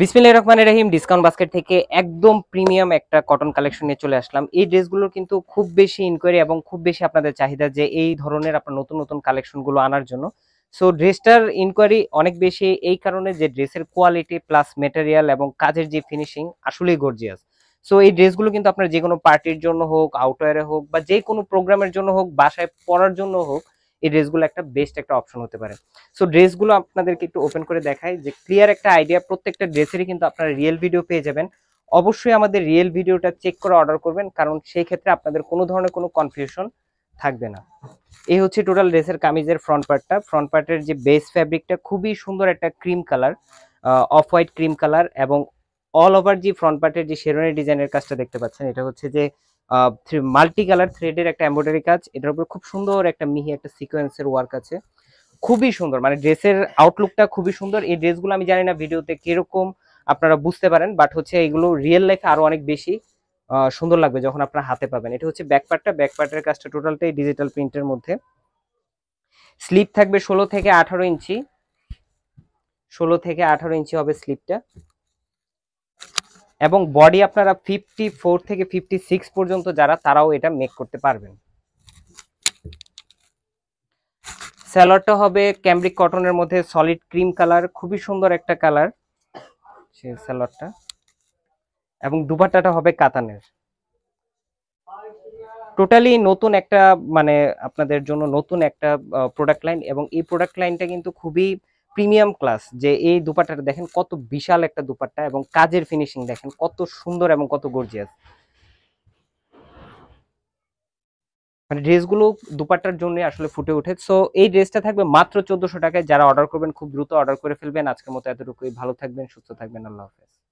বিসমিল্লাহির রহমান রহিম discount basket থেকে একদম প্রিমিয়াম একটা কটন কালেকশন নিয়ে চলে আসলাম এই ড্রেসগুলোর কিন্তু খুব বেশি ইনকোয়ারি এবং খুব বেশি আপনাদের চাহিদা যে এই ধরনের আপনার নতুন নতুন কালেকশনগুলো আনার জন্য সো ড্রেসটার ইনকোয়ারি অনেক বেশি এই কারণে যে ড্রেসের কোয়ালিটি প্লাস মেটেরিয়াল এবং কাজের যে ফিনিশিং আসলেই গর্জিয়াস সো এই ড্রেসগুলো কিন্তু আপনার যে কোনো পার্টির জন্য হোক আউটওয়ারে হোক বা যে কোনো প্রোগ্রামের জন্য হোক বাসায় পড়ার জন্য হোক এই ড্রেসগুলো একটা বেস্ট একটা অপশন হতে পারে সো ড্রেসগুলো আপনাদেরকে একটু ওপেন করে দেখাই যে ক্লিয়ার একটা আইডিয়া প্রত্যেকটা ড্রেসেরই কিন্তু আপনারা রিয়েল ভিডিও পেয়ে যাবেন অবশ্যই আমাদের রিয়েল ভিডিওটা চেক করে অর্ডার করবেন কারণ সেই ক্ষেত্রে আপনাদের কোনো ধরনের কোনো কনফিউশন থাকবে না এই হচ্ছে টোটাল ড্রেসের কামিজের ফ্রন্ট পার্টটা ফ্রন্ট পার্টের যে বেস ফ্যাব্রিকটা খুবই সুন্দর একটা cream colour off white cream colour এবং অল ওভার যে ফ্রন্ট পার্টের যে শেরোনি ডিজাইনের কাজটা দেখতে পাচ্ছেন এটা হচ্ছে যে মাল্টি কালার থ্রেডের একটা এম্ব্রয়ডারি কাজ এটার উপর খুব সুন্দর একটা মিহি একটা সিকোয়েন্সের ওয়ার্ক আছে খুবই সুন্দর মানে ড্রেসের আউটলুকটা খুবই সুন্দর এই ড্রেসগুলো আমি জানি না ভিডিওতে কিরকম আপনারা বুঝতে পারেন বাট হচ্ছে এগুলো রিয়েল লাইফে আরও অনেক বেশি সুন্দর লাগবে যখন আপনার হাতে পাবেন এটা হচ্ছে ব্যাকপার্টটা ব্যাকপার্টের কাজটা টোটালটাই ডিজিটাল প্রিন্টের মধ্যে স্লিপ থাকবে ষোলো থেকে আঠারো ইঞ্চি ষোলো থেকে আঠারো ইঞ্চি হবে স্লিপটা এবং বডি আপনারা ফিফটি ফোর থেকে ফিফটি সিক্স পর্যন্ত যারা তারাও এটা মেক করতে পারবেন স্যালোয়ারটা হবে ক্যামব্রিক কটনের মধ্যে সলিড ক্রিম কালার খুবই সুন্দর একটা কালার সেই স্যালোয়ারটা এবং দুপাট্টাটা হবে কাতানের টোটালি নতুন একটা মানে আপনাদের জন্য নতুন একটা প্রোডাক্ট লাইন এবং এই প্রোডাক্ট লাইনটা কিন্তু খুবই প্রিমিয়াম ক্লাস যে এই দুপাটা দেখেন কত বিশাল একটা দুপাট্টা এবং কাজের ফিনিশিং দেখেন কত সুন্দর এবং কত গর্জিয়াস মানে ড্রেসগুলো দুপাট্টার জন্য আসলে ফুটে উঠে সো এই ড্রেসটা থাকবে মাত্র চোদ্দশো টাকায় যারা অর্ডার করবেন খুব দ্রুত অর্ডার করে ফেলবেন আজকের মতো এতটুকুই ভালো থাকবেন সুস্থ থাকবেন আল্লাহ হাফেজ